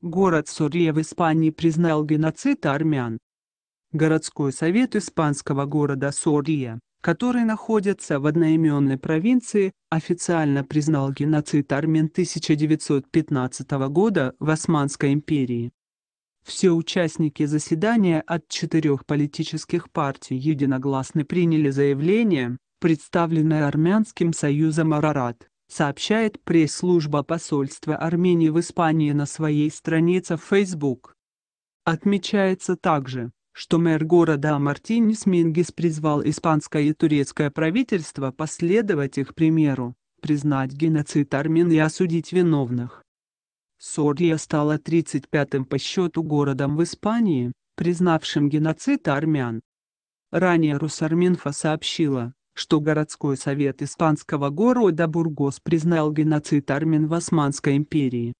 Город Сурье в Испании признал геноцид армян. Городской совет испанского города Сория, который находится в одноименной провинции, официально признал геноцид армян 1915 года в Османской империи. Все участники заседания от четырех политических партий единогласно приняли заявление, представленное Армянским союзом Арарат сообщает пресс-служба посольства Армении в Испании на своей странице в Facebook. Отмечается также, что мэр города Мартинес Мингис призвал испанское и турецкое правительство последовать их примеру, признать геноцид армян и осудить виновных. Сорья стала 35-м по счету городом в Испании, признавшим геноцид армян. Ранее Русарминфа сообщила, что городской совет испанского города Бургос признал геноцид армян в Османской империи.